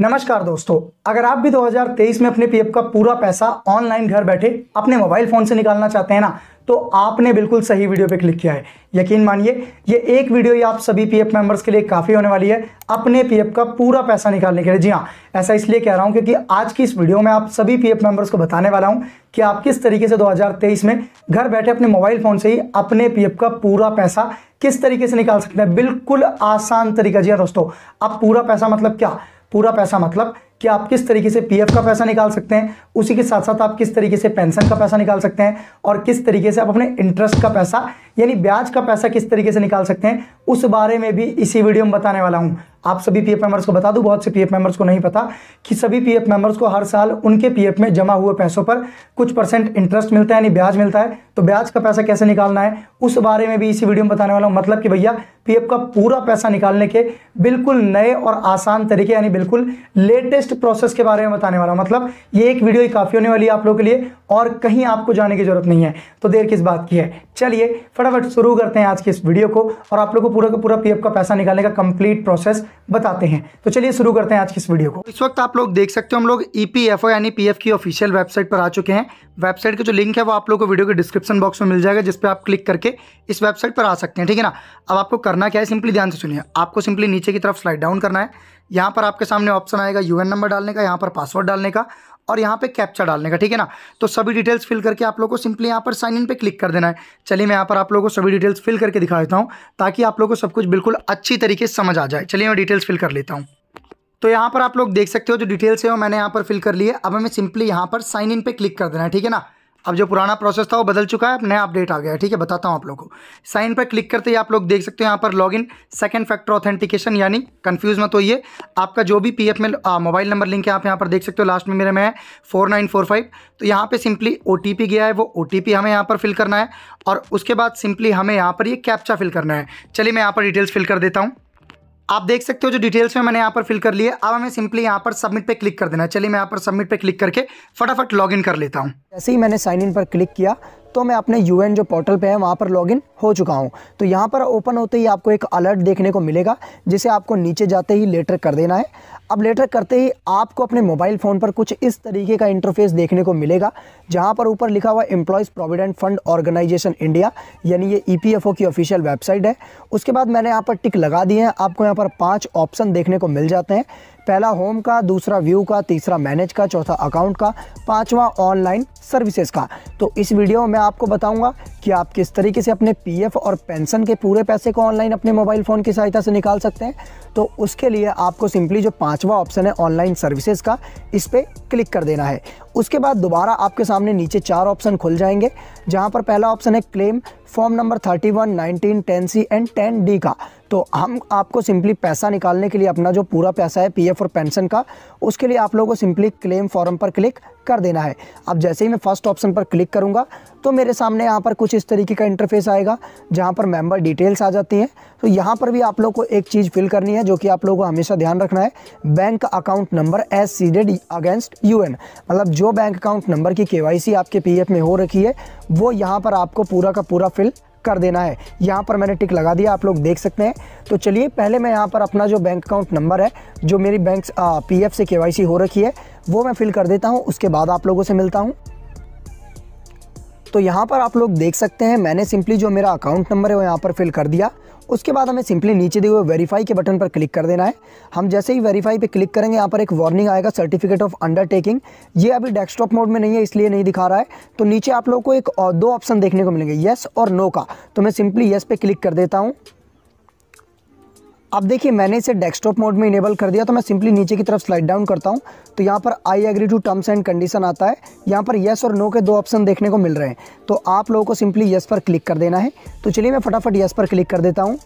नमस्कार दोस्तों अगर आप भी 2023 में अपने पीएफ का पूरा पैसा ऑनलाइन घर बैठे अपने मोबाइल फ़ोन से निकालना चाहते हैं ना तो आपने बिल्कुल सही वीडियो पे क्लिक किया है यकीन मानिए ये एक वीडियो ही आप सभी पीएफ मेंबर्स के लिए काफ़ी होने वाली है अपने पीएफ का पूरा पैसा निकालने के लिए जी हाँ ऐसा इसलिए कह रहा हूं क्योंकि आज की इस वीडियो में आप सभी पीएफ मेंबर्स को बताने वाला हूं कि आप किस तरीके से 2023 में घर बैठे अपने मोबाइल फ़ोन से ही अपने पीएफ का पूरा पैसा किस तरीके से निकाल सकते हैं बिल्कुल आसान तरीका जी हाँ दोस्तों अब पूरा पैसा मतलब क्या पूरा पैसा मतलब कि आप किस तरीके से पीएफ का पैसा निकाल सकते हैं उसी के साथ साथ आप किस तरीके से पेंशन का पैसा निकाल सकते हैं और किस तरीके से आप अपने इंटरेस्ट का पैसा यानी ब्याज का पैसा किस तरीके से निकाल सकते हैं उस बारे में भी इसी वीडियो में बताने वाला हूँ आप सभी पीएफ मेंबर्स को बता दूं बहुत से पीएफ मेंबर्स को नहीं पता कि सभी पीएफ मेंबर्स को हर साल उनके पीएफ में जमा हुए पैसों पर कुछ परसेंट इंटरेस्ट मिलता है यानी ब्याज मिलता है तो ब्याज का पैसा कैसे निकालना है उस बारे में भी इसी वीडियो में बताने वाला हूँ मतलब कि भैया पीएफ का पूरा पैसा निकालने के बिल्कुल नए और आसान तरीके यानी बिल्कुल लेटेस्ट नेक्स्ट प्रोसेस के बारे में बताने वाला हूं मतलब ये एक वीडियो ही काफ़ी होने वाली है आप लोगों के लिए और कहीं आपको जाने की ज़रूरत नहीं है तो देर किस बात की है चलिए फटाफट शुरू करते हैं आज की इस वीडियो को और आप लोग को पूरा का पूरा पीएफ का पैसा निकालने का कंप्लीट प्रोसेस बताते हैं तो चलिए शुरू करते हैं आज की इस वीडियो को इस वक्त आप लोग देख सकते हो हम लोग ईपीएफओ e यानी पीएफ की ऑफिशियल वेबसाइट पर आ चुके हैं वेबसाइट का जो लिंक है वो आप लोग को वीडियो के डिस्क्रिप्शन बॉक्स में मिल जाएगा जिसपे आप क्लिक करके इस वेबसाइट पर आ सकते हैं ठीक है ना अब आपको करना क्या है सिंपली ध्यान से सुनिए आपको सिंपली नीचे की तरफ स्लाइड डाउन करना है यहाँ पर आपके सामने ऑप्शन आएगा यूएन नंबर डालने का यहाँ पर पासवर्ड डालने का और यहाँ पे कैप्चा डालने का ठीक है ना तो सभी डिटेल्स फिल करके आप लोगों को सिंपली यहाँ पर साइन इन पे क्लिक कर देना है चलिए मैं यहाँ पर आप लोगों को सभी डिटेल्स फिल करके दिखा देता हूँ ताकि आप लोग को सब कुछ बिल्कुल अच्छी तरीके से समझ आ जाए चलिए मैं डिटेल्स फिल कर लेता हूँ तो यहाँ पर आप लोग देख सकते हो जो डिटेल्स है वो मैंने यहाँ पर फिल कर लिए अब हमें सिंपली यहाँ पर साइन इन पर क्लिक कर देना है ठीक है ना अब जो पुराना प्रोसेस था वो बदल चुका है अब नया अपडेट आ गया है ठीक है बताता हूँ आप लोगों को साइन पर क्लिक करते ही आप लोग देख सकते हो यहाँ पर लॉगिन सेकंड फैक्टर ऑथेंटिकेशन यानी कंफ्यूज मत होइए आपका जो भी पीएफ में मोबाइल नंबर लिंक है आप यहाँ पर देख सकते हो लास्ट में मेरे में है फोर नाइन फोर फाइव तो यहाँ पर सिंपली ओ गया है वो ओ हमें यहाँ पर फिल करना है और उसके बाद सिंपली हमें यहाँ पर ये यह कैप्चा फिल करना है चलिए मैं यहाँ पर डिटेल्स फिल कर देता हूँ आप देख सकते हो जो डिटेल्स में मैंने यहाँ पर फिल कर लिए अब हमें सिंपली यहाँ पर सबमिट पे क्लिक कर देना चलिए मैं यहाँ पर सबमिट पे क्लिक करके फटाफट लॉगिन कर लेता हूँ जैसे ही मैंने साइन इन पर क्लिक किया तो मैं अपने यू जो पोर्टल पे है वहाँ पर लॉगिन हो चुका हूँ तो यहाँ पर ओपन होते ही आपको एक अलर्ट देखने को मिलेगा जिसे आपको नीचे जाते ही लेटर कर देना है अब लेटर करते ही आपको अपने मोबाइल फ़ोन पर कुछ इस तरीके का इंटरफेस देखने को मिलेगा जहाँ पर ऊपर लिखा हुआ employees provident fund organisation India यानी ये ई e की ऑफिशियल वेबसाइट है उसके बाद मैंने यहाँ पर टिक लगा दिए हैं आपको यहाँ पर पाँच ऑप्शन देखने को मिल जाते हैं पहला होम का दूसरा व्यू का तीसरा मैनेज का चौथा अकाउंट का पांचवा ऑनलाइन सर्विसेज का तो इस वीडियो में आपको बताऊंगा कि आप किस तरीके से अपने पीएफ और पेंशन के पूरे पैसे को ऑनलाइन अपने मोबाइल फ़ोन की सहायता से निकाल सकते हैं तो उसके लिए आपको सिंपली जो पाँचवा ऑप्शन है ऑनलाइन सर्विसेज का इस पर क्लिक कर देना है उसके बाद दोबारा आपके सामने नीचे चार ऑप्शन खुल जाएंगे जहाँ पर पहला ऑप्शन है claim form number thirty one nineteen ten C and ten D का तो हम आपको सिंपली पैसा निकालने के लिए अपना जो पूरा पैसा है पीएफ और पेंशन का उसके लिए आप लोगों को सिंपली क्लेम फॉर्म पर क्लिक कर देना है अब जैसे ही मैं फर्स्ट ऑप्शन पर क्लिक करूँगा तो मेरे सामने यहाँ पर कुछ इस तरीके का इंटरफेस आएगा जहाँ पर मेंबर डिटेल्स आ जाती हैं तो यहाँ पर भी आप लोग को एक चीज़ फिल करनी है जो कि आप लोगों को हमेशा ध्यान रखना है bank account number as seeded against UAN मतलब जो बैंक अकाउंट नंबर की केवाईसी आपके पीएफ में हो रखी है वो यहाँ पर आपको पूरा का पूरा फिल कर देना है यहाँ पर मैंने टिक लगा दिया आप लोग देख सकते हैं तो चलिए पहले मैं यहाँ पर अपना जो बैंक अकाउंट नंबर है जो मेरी बैंक पी से के हो रखी है वो मैं फिल कर देता हूँ उसके बाद आप लोगों से मिलता हूँ तो यहाँ पर आप लोग देख सकते हैं मैंने सिंपली जो मेरा अकाउंट नंबर है वो यहाँ पर फिल कर दिया उसके बाद हमें सिंपली नीचे दिए हुए वेरीफाई के बटन पर क्लिक कर देना है हम जैसे ही वेरीफाई पे क्लिक करेंगे यहाँ पर एक वार्निंग आएगा सर्टिफिकेट ऑफ अंडरटेकिंग ये अभी डेस्कटॉप मोड में नहीं है इसलिए नहीं दिखा रहा है तो नीचे आप लोगों को एक दो ऑप्शन देखने को मिलेंगे येस और नो का तो मैं सिंपली येस पे क्लिक कर देता हूँ अब देखिए मैंने इसे डेस्कटॉप मोड में इनेबल कर दिया तो मैं सिंपली नीचे की तरफ स्लाइड डाउन करता हूँ तो यहाँ पर I agree to terms and condition आता है यहाँ पर येस और नो के दो ऑप्शन देखने को मिल रहे हैं तो आप लोगों को सिंपली येस पर क्लिक कर देना है तो चलिए मैं फटाफट येस पर क्लिक कर देता हूँ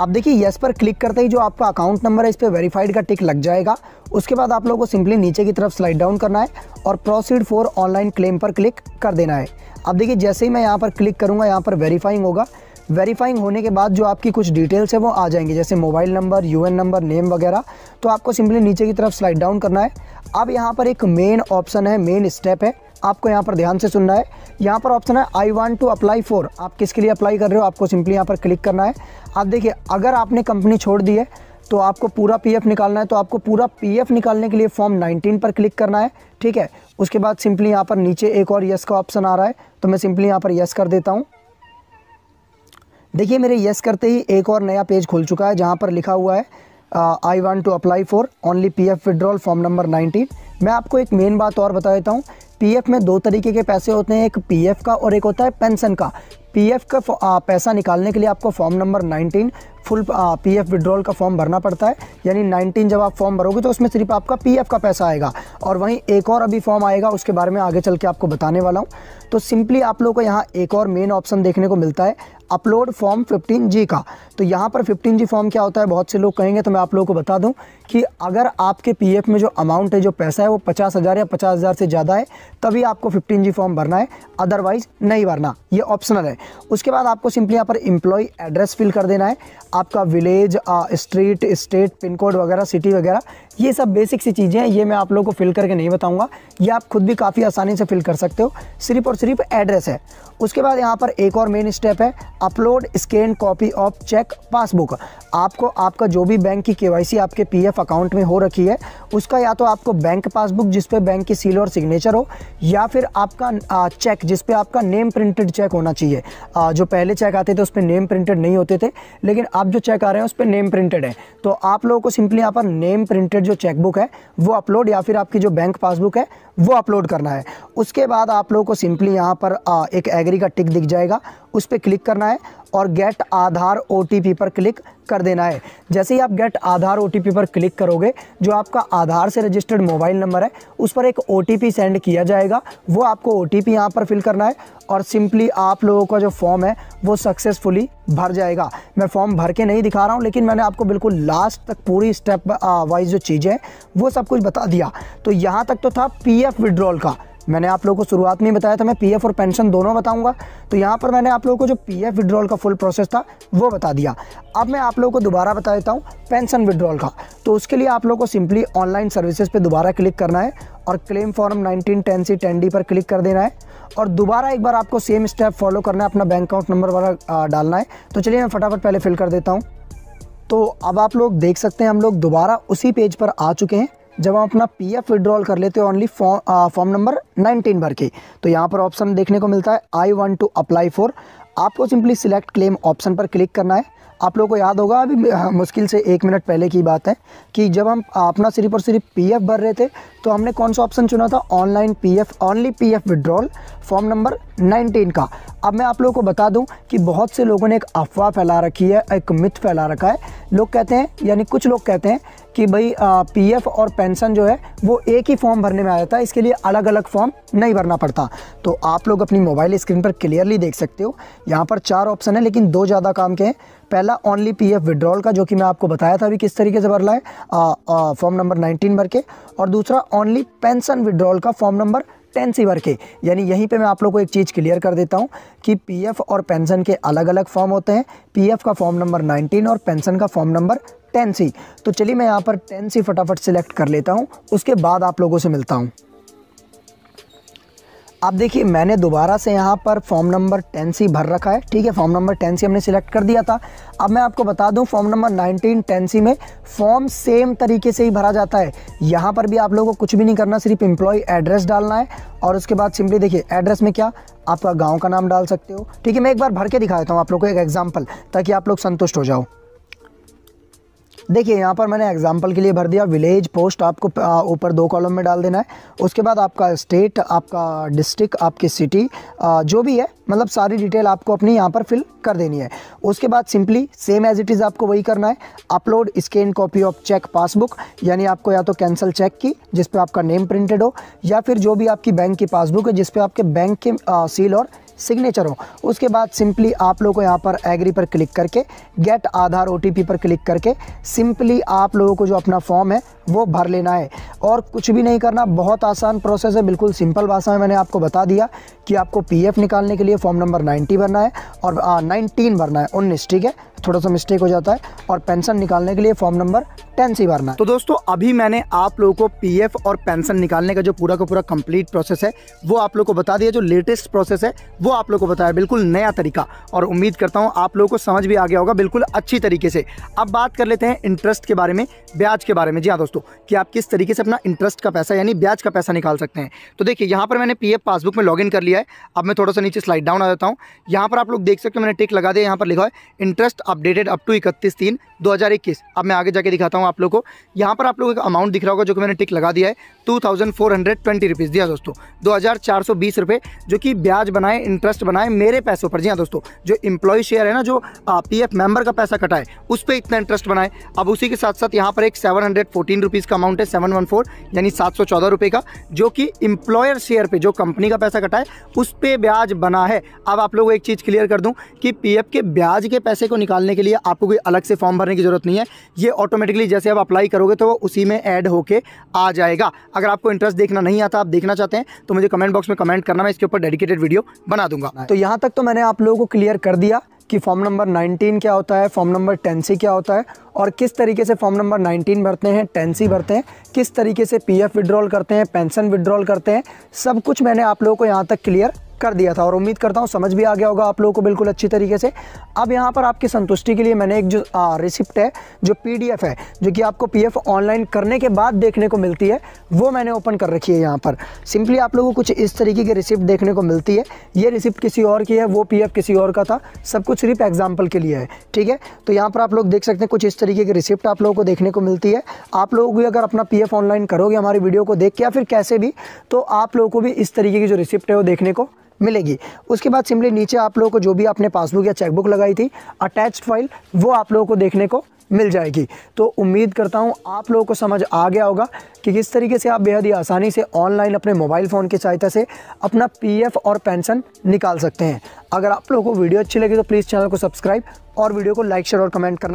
आप देखिए येस पर क्लिक करते ही जो आपका अकाउंट नंबर है इस पर वेरीफाइड का टिक लग जाएगा उसके बाद आप लोगों को सिंपली नीचे की तरफ स्लाइड डाउन करना है और प्रोसीड फॉर ऑनलाइन क्लेम पर क्लिक कर देना है अब देखिए जैसे ही मैं यहाँ पर क्लिक करूँगा यहाँ पर वेरीफाइंग होगा वेरीफाइंग होने के बाद जो आपकी कुछ डिटेल्स है वो आ जाएंगे जैसे mobile number U number name वगैरह तो आपको सिंपली नीचे की तरफ स्लाइड डाउन करना है अब यहाँ पर एक मेन ऑप्शन है मेन स्टेप है आपको यहाँ पर ध्यान से सुनना है यहाँ पर ऑप्शन है I want to apply for आप किसके लिए अप्लाई कर रहे हो आपको सिंपली यहाँ पर क्लिक करना है आप देखिए अगर आपने कंपनी छोड़ दी है तो आपको पूरा पीएफ निकालना है तो आपको पूरा पीएफ निकालने के लिए फॉर्म 19 पर क्लिक करना है ठीक है उसके बाद सिंपली यहाँ पर नीचे एक और यस का ऑप्शन आ रहा है तो मैं सिंपली यहाँ पर यस कर देता हूँ देखिए मेरे यस करते ही एक और नया पेज खुल चुका है जहाँ पर लिखा हुआ है I want to apply for only P F withdrawal form number nineteen मैं आपको एक मेन बात और बता देता हूँ पी एफ में दो तरीके के पैसे होते हैं एक पी एफ का और एक होता है पेंशन का पी एफ़ का आ, uh, पैसा निकालने के लिए आपको form number nineteen full P F withdrawal का फॉर्म भरना पड़ता है यानी नाइनटीन जब आप फॉर्म भरोगे तो उसमें सिर्फ आपका पी एफ का पैसा आएगा और वहीं एक और अभी फॉर्म आएगा उसके बारे में आगे चल के आपको बताने वाला हूँ तो सिंपली आप लोग को यहाँ एक और मेन ऑप्शन देखने को मिलता है अपलोड फॉर्म 15G का तो यहाँ पर 15G फॉर्म क्या होता है बहुत से लोग कहेंगे तो मैं आप लोगों को बता दूँ कि अगर आपके पीएफ में जो अमाउंट है जो पैसा है वो पचास हज़ार या पचास हज़ार से ज़्यादा है तभी आपको 15G फॉर्म भरना है अदरवाइज़ नहीं भरना ये ऑप्शनल है उसके बाद आपको सिंपली यहाँ पर एम्प्लॉय एड्रेस फिल कर देना है आपका village street state pin code वगैरह सिटी वगैरह ये सब बेसिक सी चीज़ें हैं ये मैं आप लोगों को फिल करके नहीं बताऊँगा ये आप खुद भी काफ़ी आसानी से फिल कर सकते हो सिर्फ और सिर्फ एड्रेस है उसके बाद यहाँ पर एक और मेन स्टेप है upload scan copy of cheque passbook आपको आपका जो भी बैंक की केवाईसी आपके पीएफ अकाउंट में हो रखी है उसका या तो आपको बैंक पासबुक जिस पे बैंक की सील और सिग्नेचर हो या फिर आपका चेक जिस पे आपका नेम प्रिंटेड चेक होना चाहिए जो पहले चेक आते थे उस पर नेम प्रिंटेड नहीं होते थे लेकिन आप जो चेक आ रहे हैं उस पर नेम प्रिंटेड है तो आप लोगों को सिंपली यहाँ पर नेम प्रिंटेड जो चेकबुक है वो अपलोड या फिर आपकी जो बैंक पासबुक है वो अपलोड करना है उसके बाद आप लोगों को सिंपली यहाँ पर एक एग्री का टिक दिख जाएगा उस पर क्लिक करना है है और गेट आधार ओ पर क्लिक कर देना है जैसे ही आप गेट आधार ओ पर क्लिक करोगे जो आपका आधार से रजिस्टर्ड मोबाइल नंबर है उस पर एक ओ सेंड किया जाएगा वो आपको ओ टी यहाँ पर फिल करना है और सिंपली आप लोगों का जो फॉर्म है वो सक्सेसफुली भर जाएगा मैं फॉर्म भर के नहीं दिखा रहा हूँ लेकिन मैंने आपको बिल्कुल लास्ट तक पूरी स्टेप वाइज जो चीज़ें वो सब कुछ बता दिया तो यहाँ तक तो था पी एफ का मैंने आप लोगों को शुरुआत में ही बताया था मैं पीएफ और पेंशन दोनों बताऊंगा तो यहाँ पर मैंने आप लोगों को जो पीएफ विड्रॉल का फुल प्रोसेस था वो बता दिया अब मैं आप लोगों को दोबारा बता देता हूँ पेंशन विड्रॉल का तो उसके लिए आप लोगों को सिंपली ऑनलाइन सर्विसेज पे दोबारा क्लिक करना है और claim form nineteen ten C ten D पर क्लिक कर देना है और दोबारा एक बार आपको सेम स्टेप फॉलो करना है अपना बैंक अकाउंट नंबर वाला डालना है तो चलिए मैं फटाफट पहले फिल कर देता हूँ तो अब आप लोग देख सकते हैं हम लोग दोबारा उसी पेज पर आ चुके हैं जब हम अपना पी एफ विड्रॉल कर लेते हैं ओनली फॉर्म नंबर नाइनटीन भर के तो यहाँ पर ऑप्शन देखने को मिलता है I want to apply for आपको सिंपली सिलेक्ट क्लेम ऑप्शन पर क्लिक करना है आप लोगों को याद होगा अभी हाँ, मुश्किल से एक मिनट पहले की बात है कि जब हम अपना सिर्फ और सिर्फ पीएफ भर रहे थे तो हमने कौन सा ऑप्शन चुना था online PF only PF withdrawal form number 19 का अब मैं आप लोगों को बता दूं कि बहुत से लोगों ने एक अफवाह फैला रखी है एक मिथ फैला रखा है लोग कहते हैं यानी कुछ लोग कहते हैं कि भाई पी और पेंशन जो है वो एक ही फॉर्म भरने में आ जाता है इसके लिए अलग अलग फॉर्म नहीं भरना पड़ता तो आप लोग अपनी मोबाइल स्क्रीन पर क्लियरली देख सकते हो यहाँ पर चार ऑप्शन है लेकिन दो ज़्यादा काम के हैं पहला ओनली पी एफ विड्रॉल का जो कि मैं आपको बताया था अभी किस तरीके से भरना है फॉर्म नंबर 19 भर के और दूसरा ओनली पेंशन विड्रॉल का फॉर्म नंबर टेन सी भर के यानी यहीं पे मैं आप लोगों को एक चीज़ क्लियर कर देता हूँ कि पीएफ और पेंशन के अलग अलग फॉर्म होते हैं पीएफ का फॉर्म नंबर 19 और पेंशन का फॉर्म नंबर टेन सी तो चलिए मैं यहाँ पर टेन सी फटाफट सेलेक्ट कर लेता हूँ उसके बाद आप लोगों से मिलता हूँ अब देखिए मैंने दोबारा से यहाँ पर फॉर्म नंबर टेन सी भर रखा है ठीक है फॉर्म नंबर टेन सी हमने सिलेक्ट कर दिया था अब मैं आपको बता दूँ form number nineteen ten C में फॉर्म सेम तरीके से ही भरा जाता है यहाँ पर भी आप लोगों को कुछ भी नहीं करना सिर्फ एम्प्लॉय एड्रेस डालना है और उसके बाद सिंपली देखिए एड्रेस में क्या आपका गाँव का नाम डाल सकते हो ठीक है मैं एक बार भर के दिखा देता हूँ आप लोग को एक एग्जाम्पल ताकि आप लोग संतुष्ट हो जाओ देखिए यहाँ पर मैंने एग्जाम्पल के लिए भर दिया विलेज पोस्ट आपको ऊपर दो कॉलम में डाल देना है उसके बाद आपका स्टेट आपका डिस्ट्रिक्ट आपकी सिटी जो भी है मतलब सारी डिटेल आपको अपनी यहाँ पर फिल कर देनी है उसके बाद simply same as it is आपको वही करना है upload scan copy of cheque passbook यानी आपको या तो कैंसिल चेक की जिस पर आपका नेम प्रिंटेड हो या फिर जो भी आपकी बैंक की पासबुक है जिसपे आपके बैंक के सील और सिग्नेचर हो उसके बाद सिंपली आप लोग को यहाँ पर एग्री पर क्लिक करके गेट आधार ओ पर क्लिक करके सिंपली आप लोगों को जो अपना फॉर्म है वो भर लेना है और कुछ भी नहीं करना बहुत आसान प्रोसेस है बिल्कुल सिंपल भाषा में मैंने आपको बता दिया कि आपको पीएफ निकालने के लिए फॉर्म नंबर 90 भरना है और नाइनटीन हाँ, भरना है उन्नीस ठीक है थोड़ा सा मिस्टेक हो जाता है और पेंशन निकालने के लिए फॉर्म नंबर टेन से भरना है तो दोस्तों अभी मैंने आप लोगों को पीएफ और पेंशन निकालने का जो पूरा का पूरा कंप्लीट प्रोसेस है वो आप लोग को बता दिया जो लेटेस्ट प्रोसेस है वो आप लोग को बताया बिल्कुल नया तरीका और उम्मीद करता हूँ आप लोगों को समझ भी आ गया होगा बिल्कुल अच्छी तरीके से अब बात कर लेते हैं इंटरेस्ट के बारे में ब्याज के बारे में जी हाँ दोस्तों दोस्तों कि आप किस तरीके से अपना इंटरेस्ट का पैसा यानी ब्याज का पैसा निकाल सकते हैं तो देखिए यहाँ पर मैंने पीएफ पासबुक में लॉगिन कर लिया है अब मैं थोड़ा सा नीचे स्लाइड डाउन आ जाता हूँ यहाँ पर आप लोग देख सकते हो मैंने टिक लगा दिया यहाँ पर लिखा है इंटरेस्ट अपडेटेड अप टू इकतीस तीन दो अब मैं आगे जाके दिखाता हूँ आप लोग को यहाँ पर आप लोग एक अमाउंट दिख रहा होगा जो कि मैंने टिक लगा दिया है टू थाउजेंड दिया दोस्तों दो हज़ार जो कि ब्याज बनाए इंटरेस्ट बनाए मेरे पैसों पर जी हाँ दोस्तों जो इंप्लॉय शेयर है ना जो पी एफ का पैसा कटाए उस पर इतना इंटरेस्ट बनाए अब उसी के साथ साथ यहाँ पर एक सेवन हंड्रेड फोर्टीन रुपीज़ का अमाउंट है सेवन वन फोर यानी सात सौ चौदह रुपये का जो कि एम्प्लॉयर शेयर पे जो कंपनी का पैसा कटा है उस पे ब्याज बना है अब आप लोगों को एक चीज़ क्लियर कर दूं कि पीएफ के ब्याज के पैसे को निकालने के लिए आपको कोई अलग से फॉर्म भरने की ज़रूरत नहीं है ये ऑटोमेटिकली जैसे आप अप्लाई करोगे तो वो उसी में ऐड होकर आ जाएगा अगर आपको इंटरेस्ट देखना नहीं आता आप देखना चाहते हैं तो मुझे कमेंट बॉक्स में कमेंट करना मैं इसके ऊपर डेडिकेटेड वीडियो बना दूंगा तो यहाँ तक तो मैंने आप लोगों को क्लियर कर दिया कि फॉर्म नंबर 19 क्या होता है फॉर्म नंबर 10 सी क्या होता है और किस तरीके से फॉर्म नंबर 19 भरते हैं 10 सी भरते हैं किस तरीके से पीएफ विड्रॉल करते हैं पेंशन विड्रॉल करते हैं सब कुछ मैंने आप लोगों को यहाँ तक क्लियर कर दिया था और उम्मीद करता हूँ समझ भी आ गया होगा आप लोगों को बिल्कुल अच्छी तरीके से अब यहाँ पर आपकी संतुष्टि के लिए मैंने एक जो रिसिप्ट है जो पी है जो कि आपको पी ऑनलाइन करने के बाद देखने को मिलती है वो मैंने ओपन कर रखी है यहाँ पर सिंपली आप लोगों को कुछ इस तरीके की रिसिप्ट देखने को मिलती है ये रिसिप्ट किसी और की है वो पी किसी और का था सब कुछ सिर्फ एग्जाम्पल के लिए है ठीक है तो यहाँ पर आप लोग देख सकते हैं कुछ इस तरीके की रिसिप्ट आप लोगों को देखने को मिलती है आप लोग भी अगर अपना पी ऑनलाइन करोगे हमारी वीडियो को देख के या फिर कैसे भी तो आप लोगों को भी इस तरीके की जो रिसिप्ट है वो देखने को मिलेगी उसके बाद सिंपली नीचे आप लोगों को जो भी आपने पासबुक या चेकबुक लगाई थी अटैच फाइल वो आप लोगों को देखने को मिल जाएगी तो उम्मीद करता हूँ आप लोगों को समझ आ गया होगा कि किस तरीके से आप बेहद ही आसानी से ऑनलाइन अपने मोबाइल फ़ोन की सहायता से अपना पीएफ और पेंशन निकाल सकते हैं अगर आप लोगों को वीडियो अच्छी लगी तो प्लीज़ चैनल को सब्सक्राइब और वीडियो को लाइक शेयर और कमेंट करना